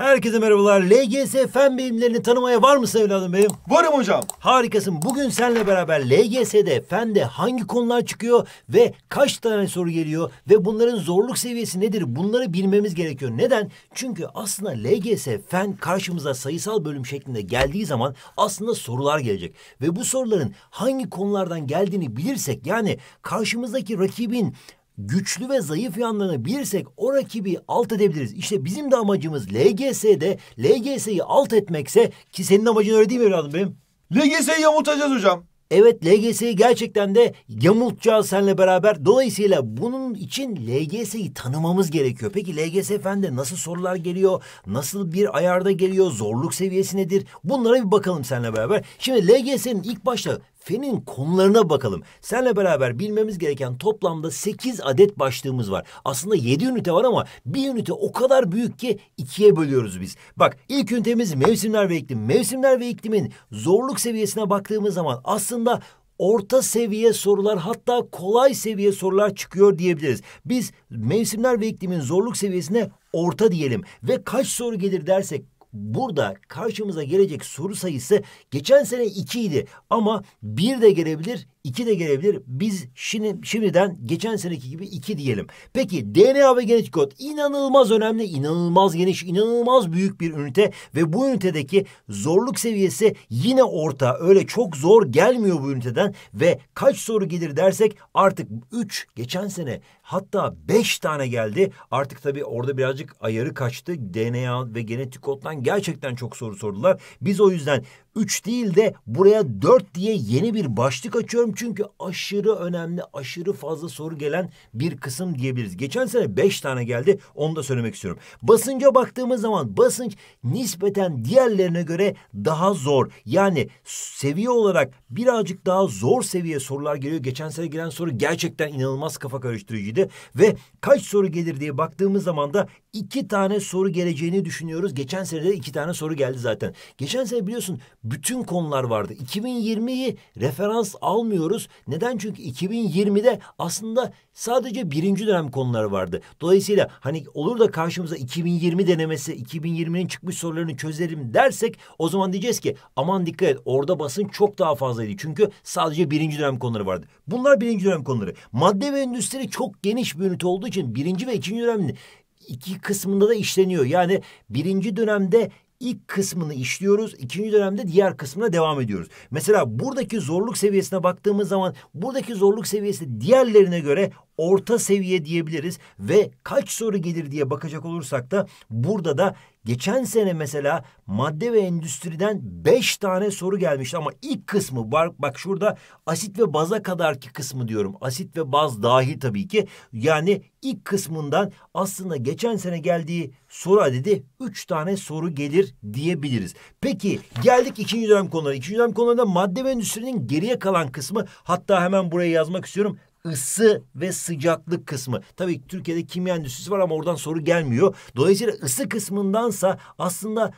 Herkese merhabalar. LGS fen bilimlerini tanımaya var mısın evladım benim? Varım hocam. Harikasın. Bugün seninle beraber LGS'de fende hangi konular çıkıyor ve kaç tane soru geliyor ve bunların zorluk seviyesi nedir? Bunları bilmemiz gerekiyor. Neden? Çünkü aslında LGS fen karşımıza sayısal bölüm şeklinde geldiği zaman aslında sorular gelecek. Ve bu soruların hangi konulardan geldiğini bilirsek yani karşımızdaki rakibin güçlü ve zayıf yanlarını bilirsek o rakibi alt edebiliriz. İşte bizim de amacımız LGS'de LGS'yi alt etmekse ki senin amacın öyle değil mi evladım benim? LGS'yi yamultacağız hocam. Evet LGS'yi gerçekten de yamultacağız seninle beraber. Dolayısıyla bunun için LGS'yi tanımamız gerekiyor. Peki LGS efendi nasıl sorular geliyor? Nasıl bir ayarda geliyor? Zorluk seviyesi nedir? Bunlara bir bakalım seninle beraber. Şimdi LGS'nin ilk başta fenin konularına bakalım. Senle beraber bilmemiz gereken toplamda 8 adet başlığımız var. Aslında 7 ünite var ama bir ünite o kadar büyük ki ikiye bölüyoruz biz. Bak ilk ünitemiz mevsimler ve iklim. Mevsimler ve iklimin zorluk seviyesine baktığımız zaman aslında orta seviye sorular hatta kolay seviye sorular çıkıyor diyebiliriz. Biz mevsimler ve iklimin zorluk seviyesine orta diyelim ve kaç soru gelir dersek burada karşımıza gelecek soru sayısı geçen sene 2 idi ama 1 de gelebilir, 2 de gelebilir. Biz şimdi şimdiden geçen seneki gibi 2 diyelim. Peki DNA ve genetik kod inanılmaz önemli, inanılmaz geniş, inanılmaz büyük bir ünite ve bu ünitedeki zorluk seviyesi yine orta. Öyle çok zor gelmiyor bu üniteden ve kaç soru gelir dersek artık 3 geçen sene hatta 5 tane geldi. Artık tabii orada birazcık ayarı kaçtı. DNA ve genetik koddan gerçekten çok soru sordular. Biz o yüzden 3 değil de buraya 4 diye yeni bir başlık açıyorum kısım çünkü aşırı önemli, aşırı fazla soru gelen bir kısım diyebiliriz. Geçen sene beş tane geldi. Onu da söylemek istiyorum. Basınca baktığımız zaman basınç nispeten diğerlerine göre daha zor. Yani seviye olarak birazcık daha zor seviye sorular geliyor. Geçen sene gelen soru gerçekten inanılmaz kafa karıştırıcıydı ve kaç soru gelir diye baktığımız zaman da iki tane soru geleceğini düşünüyoruz. Geçen sene de iki tane soru geldi zaten. Geçen sene biliyorsun bütün konular vardı. 2020'yi referans almıyoruz. Neden? Çünkü 2020'de aslında sadece birinci dönem konuları vardı. Dolayısıyla hani olur da karşımıza 2020 denemesi, 2020'nin çıkmış sorularını çözelim dersek o zaman diyeceğiz ki aman dikkat et orada basın çok daha fazlaydı. Çünkü sadece birinci dönem konuları vardı. Bunlar birinci dönem konuları. Madde ve endüstri çok geniş bir ünite olduğu için birinci ve ikinci dönemli iki kısmında da işleniyor. Yani birinci dönemde ilk kısmını işliyoruz. ikinci dönemde diğer kısmına devam ediyoruz. Mesela buradaki zorluk seviyesine baktığımız zaman buradaki zorluk seviyesi diğerlerine göre orta seviye diyebiliriz ve kaç soru gelir diye bakacak olursak da burada da geçen sene mesela madde ve endüstriden beş tane soru gelmişti ama ilk kısmı bak, bak şurada asit ve baza kadarki kısmı diyorum. Asit ve baz dahil tabii ki. Yani ilk kısmından aslında geçen sene geldiği soru adedi üç tane soru gelir diyebiliriz. Peki geldik ikinci dönem konulara. İkinci dönem konularında madde ve endüstrinin geriye kalan kısmı hatta hemen buraya yazmak istiyorum ısı ve sıcaklık kısmı. Tabii Türkiye'de kimya endüstrisi var ama oradan soru gelmiyor. Dolayısıyla ısı kısmındansa aslında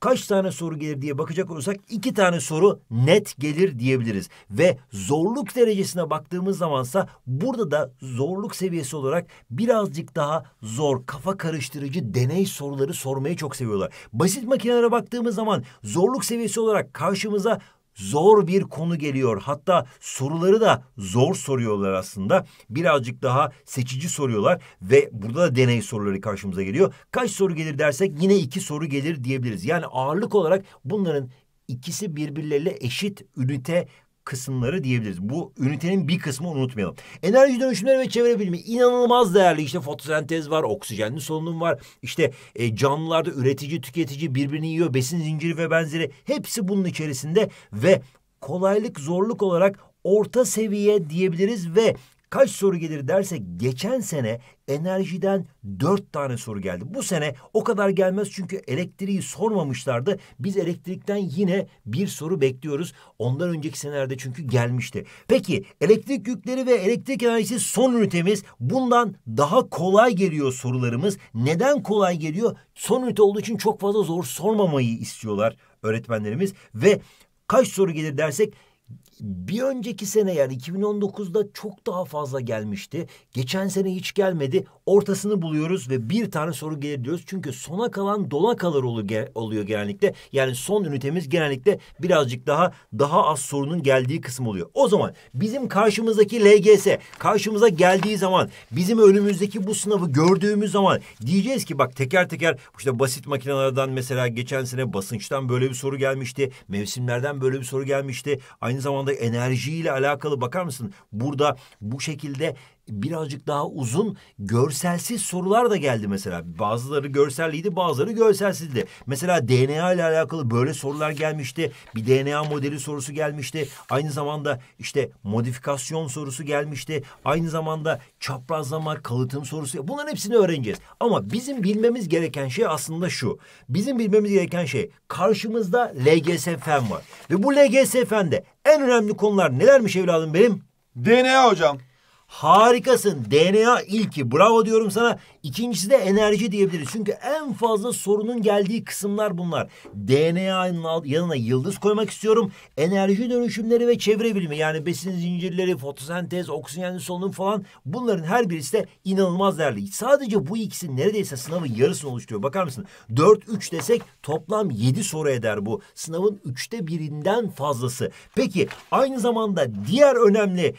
kaç tane soru gelir diye bakacak olursak iki tane soru net gelir diyebiliriz. Ve zorluk derecesine baktığımız zamansa burada da zorluk seviyesi olarak birazcık daha zor, kafa karıştırıcı deney soruları sormayı çok seviyorlar. Basit makinelere baktığımız zaman zorluk seviyesi olarak karşımıza zor bir konu geliyor. Hatta soruları da zor soruyorlar aslında. Birazcık daha seçici soruyorlar ve burada da deney soruları karşımıza geliyor. Kaç soru gelir dersek yine iki soru gelir diyebiliriz. Yani ağırlık olarak bunların ikisi birbirleriyle eşit ünite kısımları diyebiliriz. Bu ünitenin bir kısmı unutmayalım. Enerji dönüşümleri ve çevre bilimi inanılmaz değerli. İşte fotosentez var, oksijenli solunum var. İşte e, canlılarda üretici, tüketici birbirini yiyor, besin zinciri ve benzeri. Hepsi bunun içerisinde ve kolaylık, zorluk olarak orta seviye diyebiliriz ve kaç soru gelir derse geçen sene enerjiden dört tane soru geldi. Bu sene o kadar gelmez çünkü elektriği sormamışlardı. Biz elektrikten yine bir soru bekliyoruz. Ondan önceki senelerde çünkü gelmişti. Peki elektrik yükleri ve elektrik enerjisi son ünitemiz. Bundan daha kolay geliyor sorularımız. Neden kolay geliyor? Son ünite olduğu için çok fazla zor sormamayı istiyorlar öğretmenlerimiz ve kaç soru gelir dersek bir önceki sene yani 2019'da çok daha fazla gelmişti. Geçen sene hiç gelmedi. Ortasını buluyoruz ve bir tane soru gelir diyoruz. Çünkü sona kalan dona kalır oluyor genellikle. Yani son ünitemiz genellikle birazcık daha daha az sorunun geldiği kısım oluyor. O zaman bizim karşımızdaki LGS karşımıza geldiği zaman bizim önümüzdeki bu sınavı gördüğümüz zaman diyeceğiz ki bak teker teker işte basit makinelerden mesela geçen sene basınçtan böyle bir soru gelmişti. Mevsimlerden böyle bir soru gelmişti. Aynı zamanda alakalı, enerjiyle alakalı bakar mısın? Burada bu şekilde birazcık daha uzun görselsiz sorular da geldi mesela. Bazıları görselliydi bazıları görselsizdi. Mesela DNA ile alakalı böyle sorular gelmişti. Bir DNA modeli sorusu gelmişti. Aynı zamanda işte modifikasyon sorusu gelmişti. Aynı zamanda çaprazlama kalıtım sorusu. Bunların hepsini öğreneceğiz. Ama bizim bilmemiz gereken şey aslında şu. Bizim bilmemiz gereken şey karşımızda LGS fen var. Ve bu LGS fende en önemli konular nelermiş evladım benim? DNA hocam. Harikasın. DNA ilki. Bravo diyorum sana. İkincisi de enerji diyebiliriz. Çünkü en fazla sorunun geldiği kısımlar bunlar. DNA'nın yanına yıldız koymak istiyorum. Enerji dönüşümleri ve çevre bilimi. Yani besin zincirleri, fotosentez, oksijenli solunum falan bunların her birisi de inanılmaz değerli. Sadece bu ikisi neredeyse sınavın yarısını oluşturuyor. Bakar mısın? 4-3 desek toplam 7 soru eder bu. Sınavın 3'te birinden fazlası. Peki aynı zamanda diğer önemli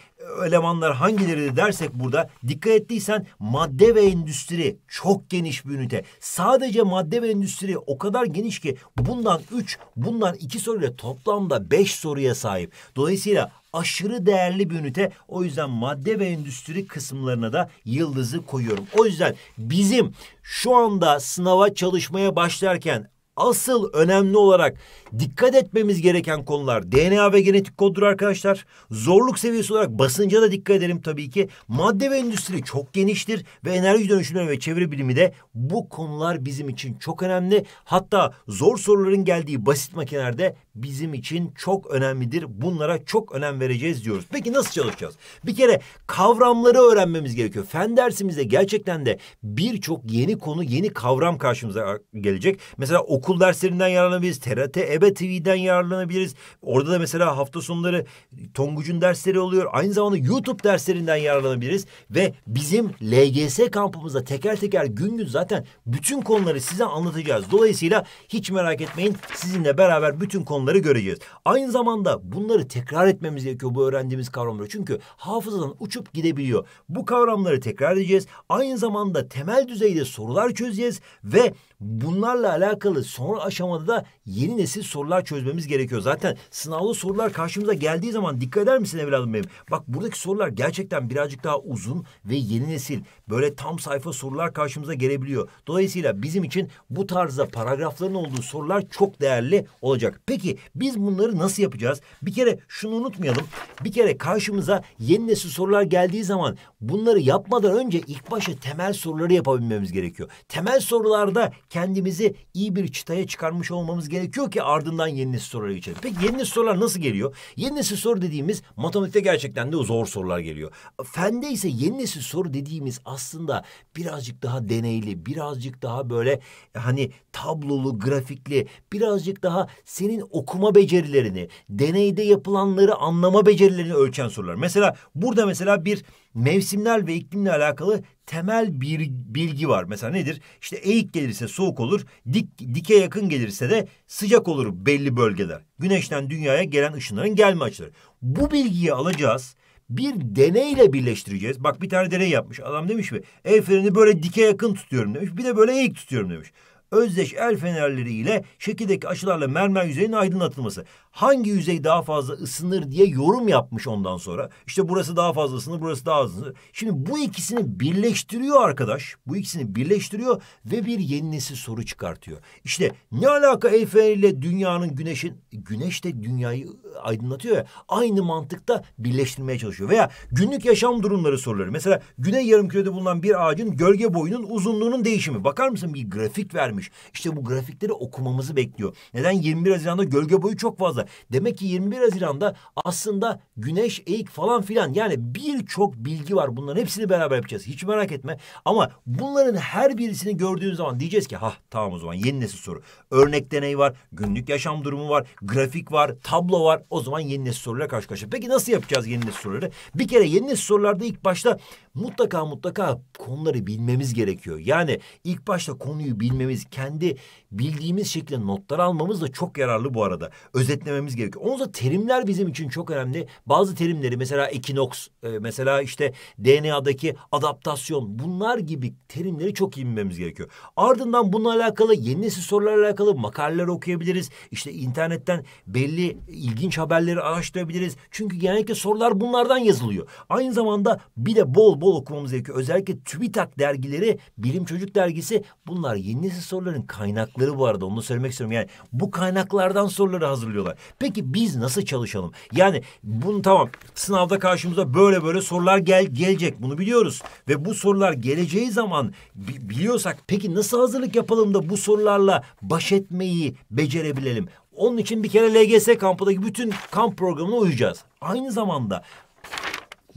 elemanlar hangileri dersek burada dikkat ettiysen madde ve endüstri çok geniş bir ünite. Sadece madde ve endüstri o kadar geniş ki bundan üç, bundan iki soruyla toplamda beş soruya sahip. Dolayısıyla aşırı değerli bir ünite. O yüzden madde ve endüstri kısımlarına da yıldızı koyuyorum. O yüzden bizim şu anda sınava çalışmaya başlarken asıl önemli olarak dikkat etmemiz gereken konular DNA ve genetik koddur arkadaşlar. Zorluk seviyesi olarak basınca da dikkat edelim tabii ki. Madde ve endüstri çok geniştir ve enerji dönüşümleri ve çevre bilimi de bu konular bizim için çok önemli. Hatta zor soruların geldiği basit makinelerde bizim için çok önemlidir. Bunlara çok önem vereceğiz diyoruz. Peki nasıl çalışacağız? Bir kere kavramları öğrenmemiz gerekiyor. Fen dersimizde gerçekten de birçok yeni konu, yeni kavram karşımıza gelecek. Mesela okul okul derslerinden yararlanabiliriz. TRT, EBE TV'den yararlanabiliriz. Orada da mesela hafta sonları Tonguç'un dersleri oluyor. Aynı zamanda YouTube derslerinden yararlanabiliriz. Ve bizim LGS kampımızda teker teker gün gün zaten bütün konuları size anlatacağız. Dolayısıyla hiç merak etmeyin sizinle beraber bütün konuları göreceğiz. Aynı zamanda bunları tekrar etmemiz gerekiyor bu öğrendiğimiz kavramları. Çünkü hafızadan uçup gidebiliyor. Bu kavramları tekrar edeceğiz. Aynı zamanda temel düzeyde sorular çözeceğiz ve Bunlarla alakalı son aşamada da yeni nesil sorular çözmemiz gerekiyor. Zaten sınavlı sorular karşımıza geldiği zaman dikkat eder misin evladım benim? Bak buradaki sorular gerçekten birazcık daha uzun ve yeni nesil böyle tam sayfa sorular karşımıza gelebiliyor. Dolayısıyla bizim için bu tarzda paragrafların olduğu sorular çok değerli olacak. Peki biz bunları nasıl yapacağız? Bir kere şunu unutmayalım. Bir kere karşımıza yeni nesil sorular geldiği zaman bunları yapmadan önce ilk başta temel soruları yapabilmemiz gerekiyor. Temel sorularda kendimizi iyi bir çıtaya çıkarmış olmamız gerekiyor ki ardından yeni nesil sorulara geçelim. Peki yeni nesil sorular nasıl geliyor? Yeni nesil soru dediğimiz matematikte gerçekten de zor sorular geliyor. Fende ise yeni nesil soru dediğimiz aslında aslında birazcık daha deneyli, birazcık daha böyle e, hani tablolu, grafikli, birazcık daha senin okuma becerilerini, deneyde yapılanları anlama becerilerini ölçen sorular. Mesela burada mesela bir mevsimler ve iklimle alakalı temel bir bilgi var. Mesela nedir? İşte eğik gelirse soğuk olur, dik, dike yakın gelirse de sıcak olur belli bölgeler. Güneşten dünyaya gelen ışınların gelme açıları. Bu bilgiyi alacağız bir deneyle birleştireceğiz. Bak bir tane deney yapmış. Adam demiş mi? El freni böyle dike yakın tutuyorum demiş. Bir de böyle eğik tutuyorum demiş özdeş el fenerleri ile şekildeki açılarla mermer yüzeyin aydınlatılması. Hangi yüzey daha fazla ısınır diye yorum yapmış ondan sonra. İşte burası daha fazla ısınır, burası daha az ısınır. Şimdi bu ikisini birleştiriyor arkadaş. Bu ikisini birleştiriyor ve bir yenisi soru çıkartıyor. İşte ne alaka el feneriyle dünyanın güneşin güneş de dünyayı aydınlatıyor ya. Aynı mantıkta birleştirmeye çalışıyor. Veya günlük yaşam durumları soruları. Mesela güney yarımkürede bulunan bir ağacın gölge boyunun uzunluğunun değişimi. Bakar mısın bir grafik vermiş başlamış. İşte bu grafikleri okumamızı bekliyor. Neden 21 Haziran'da gölge boyu çok fazla? Demek ki 21 Haziran'da aslında güneş eğik falan filan yani birçok bilgi var. Bunların hepsini beraber yapacağız. Hiç merak etme. Ama bunların her birisini gördüğün zaman diyeceğiz ki ha tamam o zaman yeni nesil soru. Örnek deney var, günlük yaşam durumu var, grafik var, tablo var. O zaman yeni nesil soruyla karşı karşıya. Peki nasıl yapacağız yeni nesil soruları? Bir kere yeni nesil sorularda ilk başta mutlaka mutlaka konuları bilmemiz gerekiyor. Yani ilk başta konuyu bilmemiz, kendi bildiğimiz şekilde notlar almamız da çok yararlı bu arada. Özetlememiz gerekiyor. Onunla terimler bizim için çok önemli. Bazı terimleri mesela ekinoks, e, mesela işte DNA'daki adaptasyon bunlar gibi terimleri çok iyi bilmemiz gerekiyor. Ardından bununla alakalı yeni nesil sorularla alakalı makaleler okuyabiliriz. İşte internetten belli ilginç haberleri araştırabiliriz. Çünkü genellikle sorular bunlardan yazılıyor. Aynı zamanda bir de bol bol okumamız gerekiyor. Özellikle TÜBİTAK dergileri, Bilim Çocuk dergisi bunlar yeni nesil sorular soruların kaynakları bu arada. Onu da söylemek istiyorum. Yani bu kaynaklardan soruları hazırlıyorlar. Peki biz nasıl çalışalım? Yani bunu tamam sınavda karşımıza böyle böyle sorular gel gelecek. Bunu biliyoruz. Ve bu sorular geleceği zaman biliyorsak peki nasıl hazırlık yapalım da bu sorularla baş etmeyi becerebilelim? Onun için bir kere LGS kampındaki bütün kamp programına uyacağız. Aynı zamanda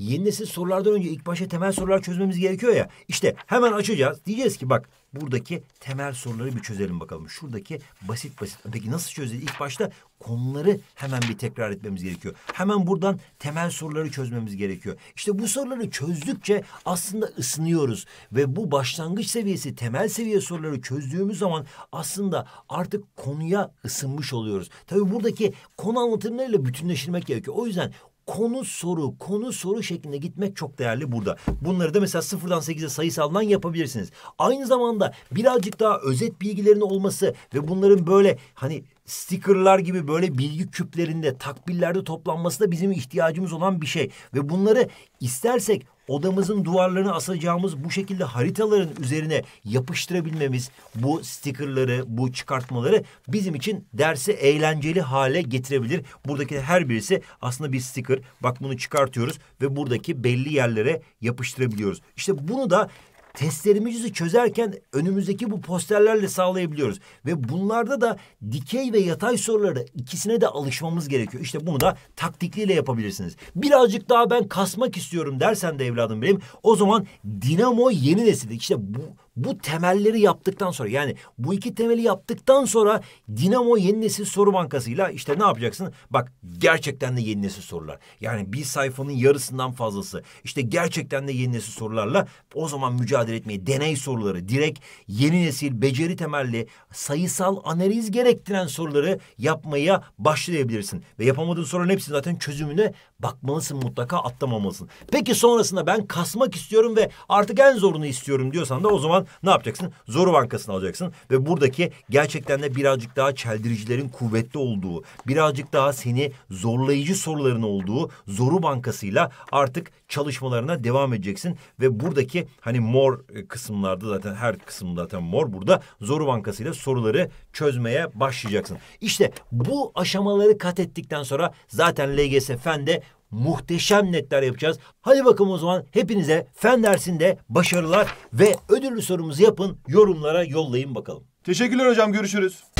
yeni nesil sorulardan önce ilk başta temel sorular çözmemiz gerekiyor ya. İşte hemen açacağız. Diyeceğiz ki bak buradaki temel soruları bir çözelim bakalım. Şuradaki basit basit. Peki nasıl çözeceğiz? İlk başta konuları hemen bir tekrar etmemiz gerekiyor. Hemen buradan temel soruları çözmemiz gerekiyor. İşte bu soruları çözdükçe aslında ısınıyoruz. Ve bu başlangıç seviyesi, temel seviye soruları çözdüğümüz zaman aslında artık konuya ısınmış oluyoruz. Tabii buradaki konu anlatımlarıyla bütünleşirmek gerekiyor. O yüzden konu soru, konu soru şeklinde gitmek çok değerli burada. Bunları da mesela sıfırdan sekize sayısaldan yapabilirsiniz. Aynı zamanda birazcık daha özet bilgilerin olması ve bunların böyle hani stickerlar gibi böyle bilgi küplerinde, takbillerde toplanması da bizim ihtiyacımız olan bir şey. Ve bunları istersek odamızın duvarlarını asacağımız bu şekilde haritaların üzerine yapıştırabilmemiz bu stickerları, bu çıkartmaları bizim için dersi eğlenceli hale getirebilir. Buradaki her birisi aslında bir sticker. Bak bunu çıkartıyoruz ve buradaki belli yerlere yapıştırabiliyoruz. İşte bunu da testlerimizi çözerken önümüzdeki bu posterlerle sağlayabiliyoruz. Ve bunlarda da dikey ve yatay soruları ikisine de alışmamız gerekiyor. İşte bunu da taktikliyle yapabilirsiniz. Birazcık daha ben kasmak istiyorum dersen de evladım benim o zaman dinamo yeni nesil. İşte bu, bu temelleri yaptıktan sonra yani bu iki temeli yaptıktan sonra Dinamo Yeni Nesil Soru Bankası'yla işte ne yapacaksın? Bak gerçekten de yeni nesil sorular. Yani bir sayfanın yarısından fazlası. İşte gerçekten de yeni nesil sorularla o zaman mücadele mücadele etmeyi, deney soruları, direkt yeni nesil beceri temelli sayısal analiz gerektiren soruları yapmaya başlayabilirsin. Ve yapamadığın soruların hepsini zaten çözümüne bakmalısın mutlaka atlamamalısın. Peki sonrasında ben kasmak istiyorum ve artık en zorunu istiyorum diyorsan da o zaman ne yapacaksın? Zoru bankasını alacaksın ve buradaki gerçekten de birazcık daha çeldiricilerin kuvvetli olduğu, birazcık daha seni zorlayıcı soruların olduğu zoru bankasıyla artık çalışmalarına devam edeceksin ve buradaki hani mor mor e, kısımlarda zaten her kısım zaten mor. Burada Zoru Bankası ile soruları çözmeye başlayacaksın. İşte bu aşamaları kat ettikten sonra zaten LGS Fen'de muhteşem netler yapacağız. Hadi bakalım o zaman hepinize fen dersinde başarılar ve ödüllü sorumuzu yapın, yorumlara yollayın bakalım. Teşekkürler hocam, görüşürüz.